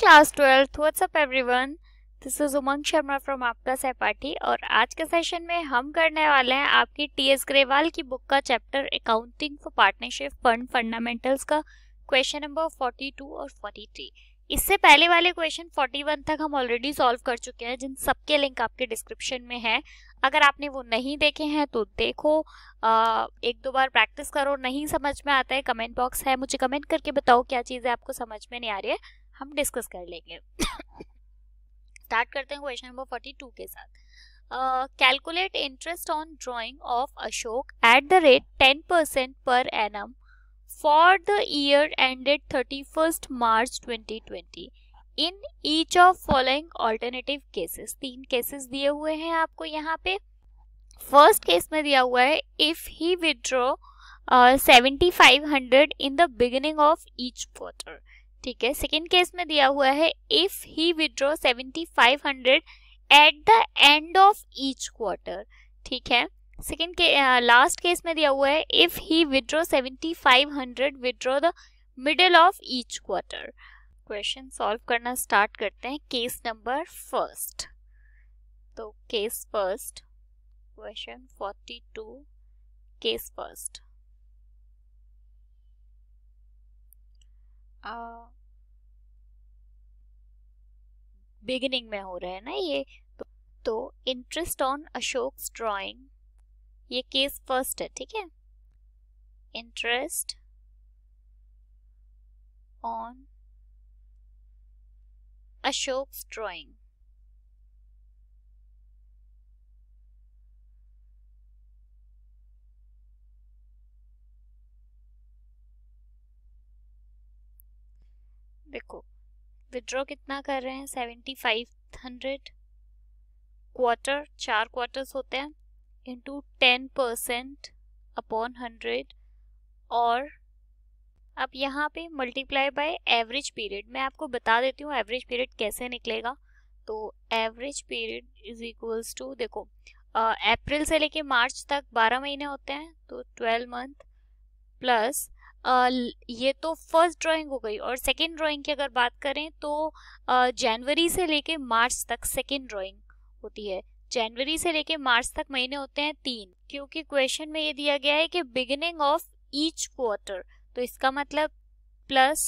Class twelfth what's up everyone this is Umang Sharma from आपका सहपाठी और आज के सेशन में हम करने वाले हैं आपकी टी एस ग्रेवाल की बुक का chapter accounting for partnership fund fundamentals का क्वेश्चन नंबर 42 और 43 इससे पहले वाले क्वेश्चन 41 तक हम ऑलरेडी सॉल्व कर चुके हैं जिन सबके लिंक आपके डिस्क्रिप्शन में है अगर आपने वो नहीं देखे हैं तो देखो आ, एक दो बार प्रैक्टिस करो नहीं समझ में आता है कमेंट बॉक्स है मुझे कमेंट करके बताओ क्या चीज़ें आपको समझ में नहीं आ रही है हम डिस्कस कर लेंगे स्टार्ट करते हैं क्वेश्चन नंबर फोर्टी टू के साथ calculate interest on drawing of Ashok at the rate ten percent per annum for the year ended thirty first March twenty twenty in each of following alternative cases तीन cases दिए हुए हैं आपको यहाँ पे first case में दिया हुआ है if he withdraw seventy five hundred in the beginning of each quarter ठीक है सेकेंड केस में दिया हुआ है if he withdraw seventy five hundred at the end of each quarter ठीक है सेकेंड के लास्ट केस में दिया हुआ है if he withdraw seventy five hundred withdraw the middle of each quarter question solve करना स्टार्ट करते हैं केस नंबर फर्स्ट तो case first question forty two case first beginning में हो रहा है ना ये तो इंटरेस्ट ऑन अशोक ड्राइंग ये केस फर्स्ट है ठीक है इंटरेस्ट ऑन अशोक ड्राइंग देखो विड्रॉ कितना कर रहे हैं सेवेंटी फाइव हंड्रेड क्वार्टर चार क्वार्टर्स होते हैं into ten percent upon hundred और अब यहाँ पे मल्टीप्लाई बाय एवरेज पीरियड मैं आपको बता देती हूँ एवरेज पीरियड कैसे निकलेगा तो average period is equals to देखो अप्रैल से लेके मार्च तक 12 महीने होते हैं तो 12 मंथ प्लस ये तो फर्स्ट ड्राइंग हो गई और सेकेंड ड्राइंग की अगर बात करें तो जनवरी से लेके मार्च तक सेकेंड ड्राइंग होती है जनवरी से लेके मार्च तक महीने होते हैं तीन क्योंकि क्वेश्चन में ये दिया गया है कि बिगिनिंग ऑफ ईच क्वार्टर तो इसका मतलब plus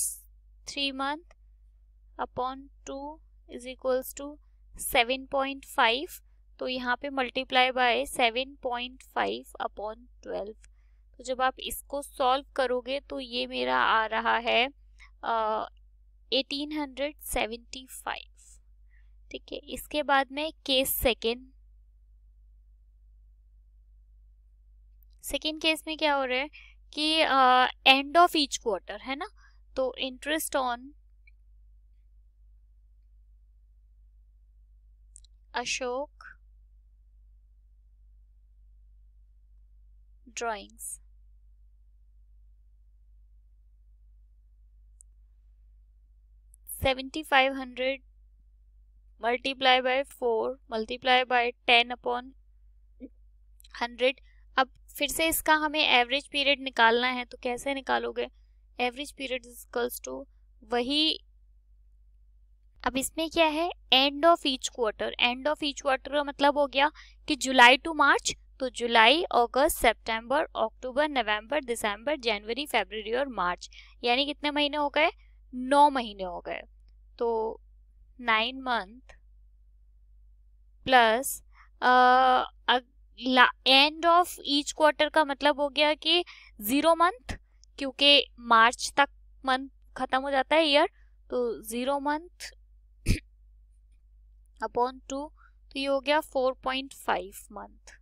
three month upon two is equals to seven point five तो यहाँ पे multiply by seven point five upon twelve तो जब आप इसको सॉल्व करोगे तो ये मेरा आ रहा है एटीन हंड्रेड सेवेंटी फाइव ठीक है इसके बाद में केस सेकेंड सेकेंड केस में क्या हो रहा है कि एंड ऑफ ईच क्वार्टर है ना तो interest on Ashok drawings seventy five hundred multiply by four multiply by ten upon hundred अब फिर से इसका हमें एवरेज पीरियड निकालना है तो कैसे निकालोगे एवरेज पीरियड इजकल्स टू वही अब इसमें क्या है end of each quarter end of each quarter का मतलब हो गया कि जुलाई टू मार्च तो जुलाई अगस्त सितंबर अक्टूबर नवंबर दिसंबर जनवरी फरवरी और मार्च यानी कितने महीने हो गए नौ महीने हो गए तो nine month plus end of each quarter का मतलब हो गया कि ज़ीरो मंथ क्योंकि मार्च तक मंथ ख़त्म हो जाता है ईयर तो ज़ीरो मंथ अपॉन टू तो ये हो गया फोर पॉइंट फाइव मंथ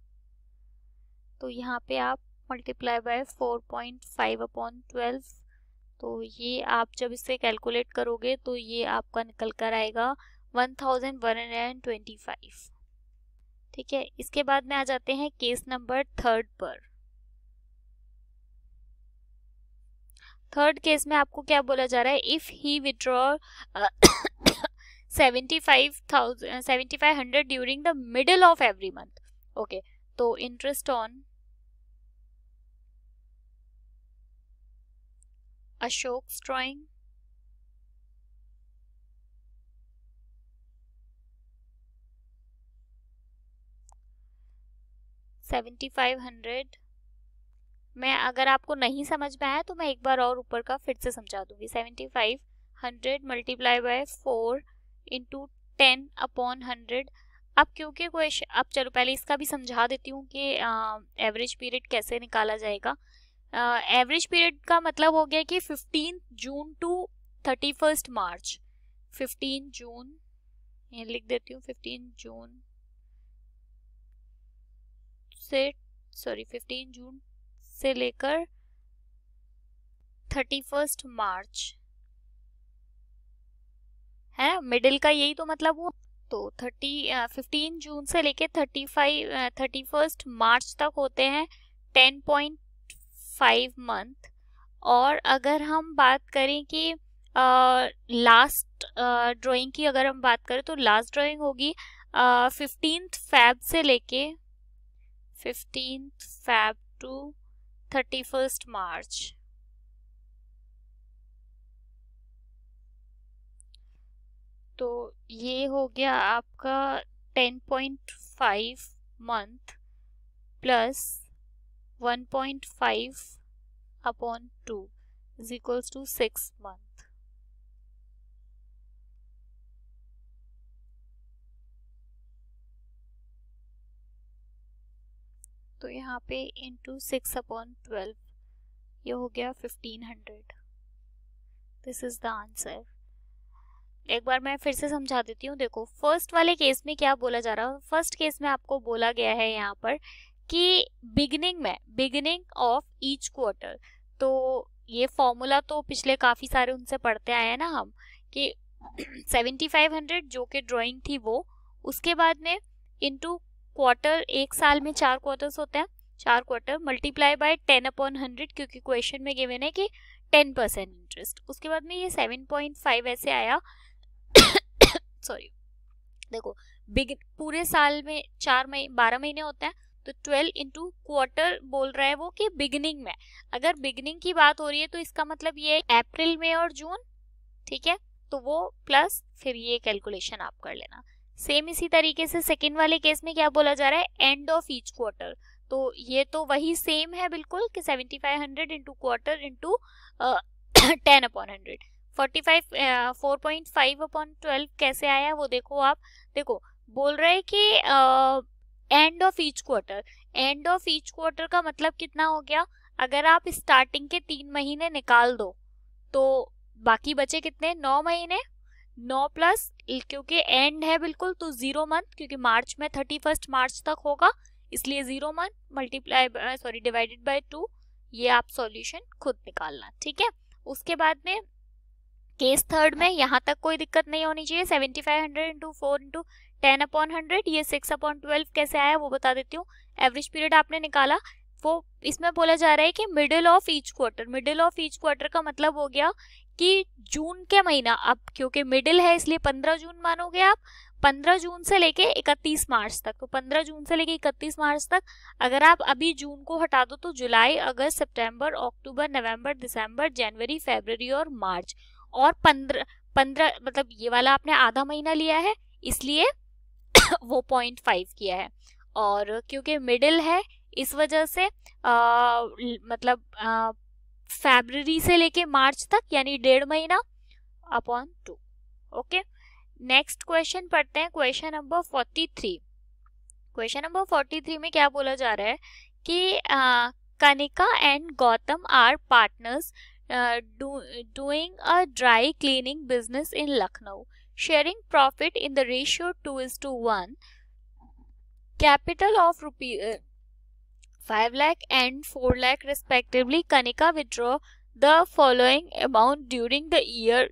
तो यहाँ पे आप multiply by four point five upon twelve तो ये आप जब इसे कैलकुलेट करोगे तो ये आपका निकल कर आएगा one thousand one hundred and twenty five ठीक है इसके बाद में आ जाते हैं केस नंबर थर्ड पर थर्ड केस में आपको क्या बोला जा रहा है if he withdraw seventy five thousand seventy five hundred during the middle of every month okay तो interest on Ashok's drawing. Seventy five hundred मैं अगर आपको नहीं समझ में आया तो मैं एक बार और ऊपर का फिर से समझा दूंगी seventy five hundred multiply by four into ten upon hundred अब क्योंकि क्वेश्चन अब चलो पहले इसका भी समझा देती हूँ कि एवरेज पीरियड कैसे निकाला जाएगा एवरेज पीरियड का मतलब हो गया कि fifteen June to thirty first March fifteen June ये लिख देती हूँ फिफ्टीन जून से सॉरी फिफ्टीन जून से लेकर थर्टी फर्स्ट मार्च है मिडिल का यही तो मतलब हुआ तो थर्टी फिफ्टीन जून से लेके thirty five thirty first March तक होते हैं टेन पॉइंट फाइव मंथ और अगर हम बात करें कि लास्ट ड्राइंग की अगर हम बात करें तो लास्ट ड्राइंग होगी फिफ्टीन फैब से लेके fifteen Feb to thirty first March तो ये हो गया आपका ten point five month plus one point five upon two is equals to six month तो यहाँ पे इंटू सिक्स अपॉन ट्वेल्व ये हो गया fifteen hundred this is the answer एक बार मैं फिर से समझा देती हूँ देखो फर्स्ट वाले केस में क्या बोला जा रहा है फर्स्ट केस में आपको बोला गया है यहाँ पर कि बिगनिंग में बिगनिंग ऑफ ईच क्वार्टर तो ये फॉर्मूला तो पिछले काफ़ी सारे उनसे पढ़ते आए हैं ना हम कि 7500 जो कि ड्राइंग थी वो उसके बाद में इनटू क्वार्टर एक साल में चार क्वार्टर्स होते हैं चार quarter multiply by ten upon hundred क्योंकि क्वेश्चन में गिवन है कि टेन परसेंट इंटरेस्ट उसके बाद में ये सेवन पॉइंट फाइव ऐसे आया सॉरी देखो बिग पूरे साल में चार महीने बारह महीने होते हैं तो ट्वेल्व इंटू क्वार्टर बोल रहा है वो कि बिगनिंग में अगर बिगनिंग की बात हो रही है तो इसका मतलब ये अप्रैल में और जून ठीक है तो वो प्लस फिर ये कैलकुलेशन आप कर लेना सेम इसी तरीके से सेकेंड वाले केस में क्या बोला जा रहा है एंड ऑफ ईच क्वार्टर तो ये तो वही सेम है बिल्कुल कि seventy five hundred into quarter into ten upon hundred forty five four point five upon twelve कैसे आया वो देखो आप देखो बोल रहे कि uh, end of each quarter end of each quarter का मतलब कितना हो गया अगर आप स्टार्टिंग के तीन महीने निकाल दो तो बाकी बचे कितने नौ महीने नौ प्लस क्योंकि एंड है बिल्कुल तो जीरो मंथ क्योंकि मार्च में थर्टी फर्स्ट मार्च तक होगा इसलिए zero month multiply sorry divided by two ये आप सॉल्यूशन खुद निकालना ठीक है उसके बाद में केस थर्ड में यहाँ तक कोई दिक्कत नहीं होनी चाहिए seventy five hundred into four into ten upon hundred ये सिक्स अपॉन ट्वेल्व कैसे आया वो बता देती हूँ एवरेज पीरियड आपने निकाला वो इसमें बोला जा रहा है कि middle of each quarter middle of each quarter का मतलब हो गया कि जून के महीना अब क्योंकि मिडिल है इसलिए पंद्रह जून मानोगे आप पंद्रह जून से लेके इकतीस मार्च तक तो पंद्रह जून से लेके इकतीस मार्च तक अगर आप अभी जून को हटा दो तो जुलाई अगस्त सितंबर अक्टूबर नवंबर दिसंबर जनवरी फरवरी और मार्च और पंद्रह पंद्रह मतलब ये वाला आपने आधा महीना लिया है इसलिए वो पॉइंट फाइव किया है और क्योंकि मिडिल है इस वजह से आ, मतलब फेबररी से लेके मार्च तक यानी डेढ़ महीना upon two okay next question पढ़ते हैं question number forty three question number forty three में क्या बोला जा रहा है कि uh, Kanika and Gautam are partners doing a dry cleaning business in Lucknow sharing profit in the ratio 2 is to 1 capital of rupee uh, 5 lakh and 4 lakh respectively kanika withdraw the following amount during the year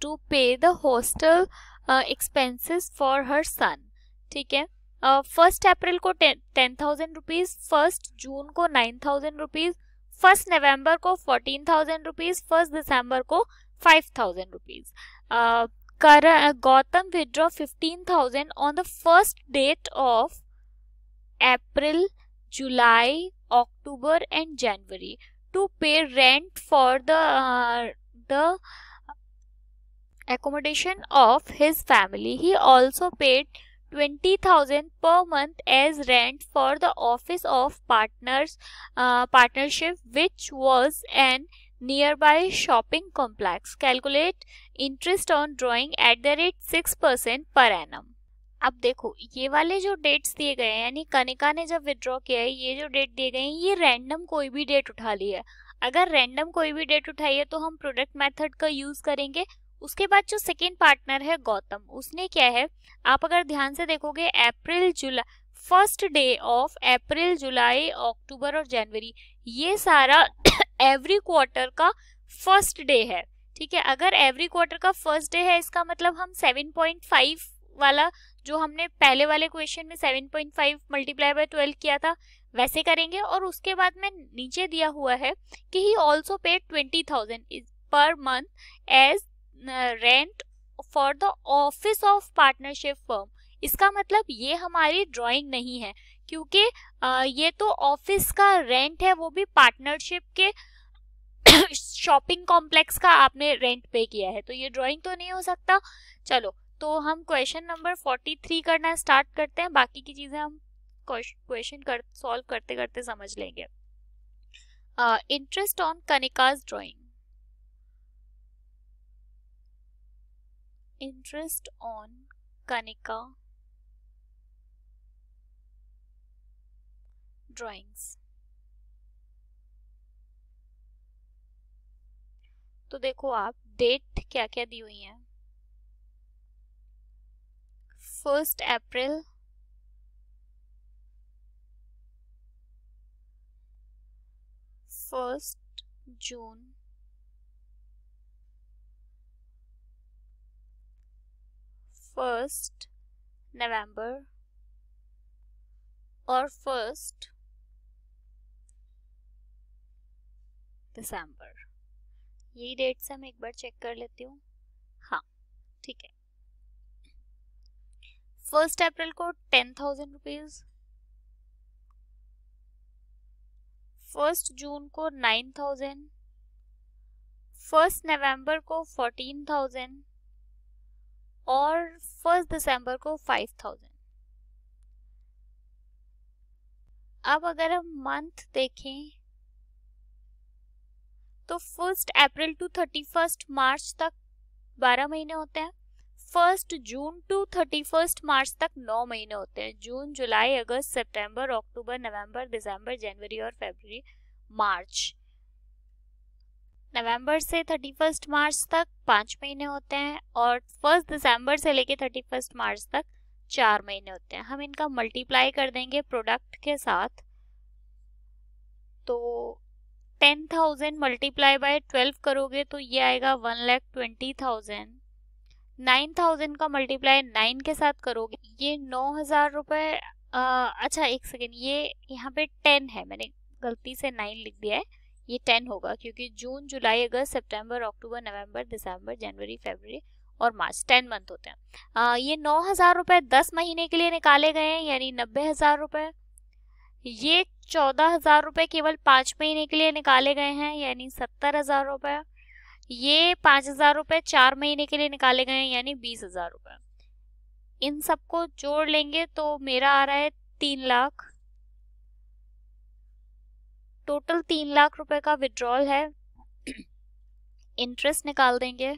to pay the hostel uh, expenses for her son ठीक है uh uh, first April को ten rupees, first June June को nine thousand rupees, first November नवंबर को fourteen thousand rupees first दिसंबर को five Karan, Gautam withdraw 15,000 on the first date of April, July, October and January to pay rent for the uh, the accommodation of his family. He also paid 20,000 per month as rent for the office of partners uh, partnership which was an nearby shopping complex. Calculate interest on drawing at the rate six percent per annum अब देखो ये वाले जो dates दिए गए हैं यानी कनिका ने जब विद्रॉ किया है ये जो डेट दिए गए हैं ये रैंडम कोई भी डेट उठा ली है अगर रैंडम कोई भी डेट उठाई है तो हम प्रोडक्ट मेथड का यूज़ करेंगे उसके बाद जो सेकेंड पार्टनर है गौतम उसने क्या है आप अगर ध्यान से देखोगे अप्रैल जुलाई फर्स्ट डे ऑफ अप्रैल जुलाई अक्टूबर और जनवरी ये सारा एवरी क्वार्टर का फर्स्ट डे है ठीक है अगर एवरी क्वार्टर का फर्स्ट डे है इसका मतलब हम 7.5 वाला जो हमने पहले वाले क्वेश्चन में 7.5 मल्टीप्लाई बाई ट्वेल्व किया था वैसे करेंगे और उसके बाद में नीचे दिया हुआ है कि he also pay twenty thousand per month as rent for the office of partnership firm इसका मतलब ये हमारी ड्राइंग नहीं है क्योंकि uh, ये तो ऑफिस का रेंट है वो भी पार्टनरशिप के शॉपिंग कॉम्प्लेक्स का आपने रेंट पे किया है तो ये ड्राइंग तो नहीं हो सकता चलो तो हम क्वेश्चन नंबर फोर्टी थ्री करना स्टार्ट करते हैं बाकी की चीज़ें हम क्वेश्चन कर सॉल्व करते करते समझ लेंगे interest on Kanika's drawing interest on Kanika drawings तो देखो आप डेट क्या क्या दी हुई है first April first June first नवंबर और फर्स्ट दिसंबर यही डेट्स हम एक बार चेक कर लेती हूँ हाँ ठीक है फर्स्ट अप्रैल को ten thousand rupees first June को नाइन थाउजेंड फर्स्ट नवंबर को फोर्टीन थाउजेंड और फर्स्ट दिसंबर को फाइव थाउजेंड अब अगर हम मंथ देखें तो first April to thirty first March तक बारह महीने होते हैं first June to thirty first March तक नौ महीने होते हैं जून जुलाई अगस्त सितंबर अक्टूबर नवंबर दिसंबर जनवरी और फरवरी मार्च नवंबर से थर्टी फर्स्ट मार्च तक पाँच महीने होते हैं और फर्स्ट दिसंबर से लेके थर्टी फर्स्ट मार्च तक चार महीने होते हैं हम इनका मल्टीप्लाई कर देंगे प्रोडक्ट के साथ तो ten thousand multiply by twelve करोगे तो ये आएगा one lakh twenty thousand nine thousand का मल्टीप्लाई नाइन के साथ करोगे ये नौ हजार रुपये अच्छा एक सेकेंड ये यहाँ पे टेन है मैंने गलती से नाइन लिख दिया है ये टेन होगा क्योंकि जून जुलाई अगस्त सितंबर अक्टूबर नवंबर दिसंबर जनवरी फरवरी और मार्च टेन मंथ होते हैं आ, ये नौ हज़ार रुपये दस महीने के लिए निकाले गए हैं यानी नब्बे हज़ार रुपये ये चौदह हजार रुपये केवल पाँच महीने के लिए निकाले गए हैं यानी सत्तर हजार रुपये ये पाँच हजार रुपये चार महीने के लिए निकाले गए हैं यानी बीस हजार रुपये इन सबको जोड़ लेंगे तो मेरा आ रहा है तीन लाख टोटल तीन लाख रुपए का विड्रॉल है इंटरेस्ट निकाल देंगे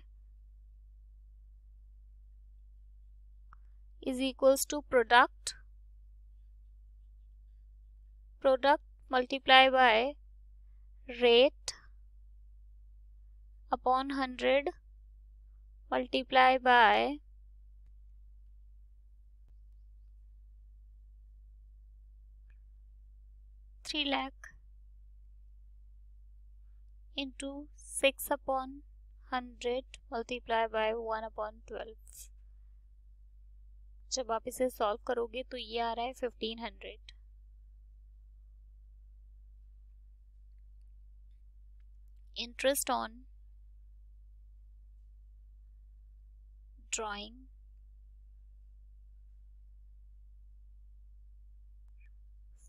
is equals to product product multiply by rate upon 100 multiply by three lakh into six upon hundred multiply by one upon twelve जब आप इसे सॉल्व करोगे तो ये आ रहा है fifteen hundred interest on drawing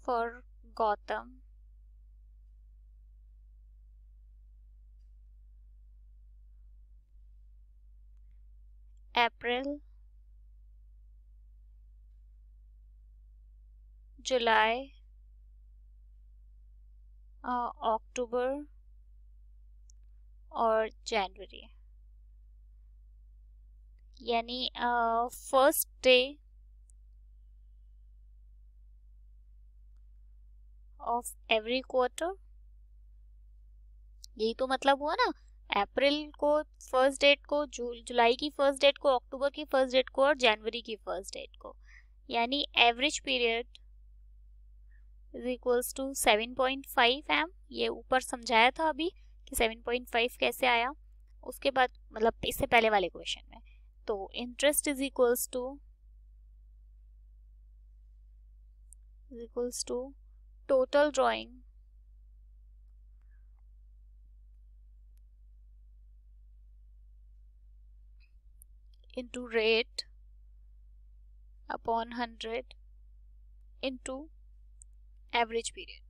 for Gotham. April, July, uh, October, और जनवरी यानी first day of every quarter यही तो मतलब हुआ ना अप्रैल को फर्स्ट डेट को जून जुलाई की फर्स्ट डेट को अक्टूबर की फर्स्ट डेट को और जनवरी की फर्स्ट डेट को यानी average period is equals to seven point five M ये ऊपर समझाया था अभी कि 7.5 कैसे आया उसके बाद मतलब इससे पहले वाले क्वेश्चन में तो interest is equals to is equals to total drawing into rate upon 100 into average period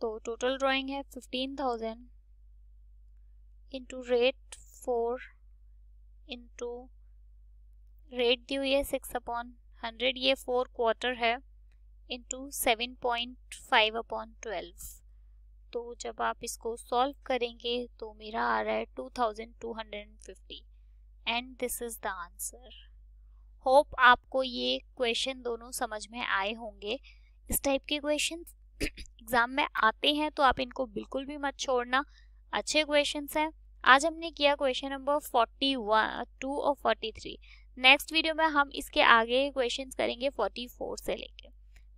तो टोटल ड्राइंग है fifteen thousand into rate four into rate दी हुई है सिक्स अपॉन हंड्रेड ये फोर क्वार्टर है into seven point five upon twelve तो जब आप इसको सॉल्व करेंगे तो मेरा आ रहा है two thousand two hundred and fifty and this is the answer hope आपको ये क्वेश्चन दोनों समझ में आए होंगे इस टाइप के क्वेश्चन एग्जाम में आते हैं तो आप इनको बिल्कुल भी मत छोड़ना अच्छे क्वेश्चन हैं आज हमने किया question number forty one two और फोर्टी थ्री नेक्स्ट वीडियो में हम इसके आगे क्वेश्चन करेंगे फोर्टी फोर से लेके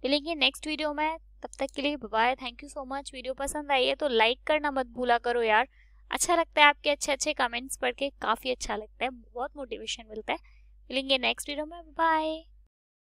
मिलेंगे नेक्स्ट वीडियो में तब तक के लिए bye thank you so much video पसंद आई है तो लाइक करना मत भूला करो यार अच्छा लगता है आपके अच्छे अच्छे कमेंट्स पढ़ के काफ़ी अच्छा लगता है बहुत मोटिवेशन मिलता है मिलेंगे नेक्स्ट वीडियो में बाय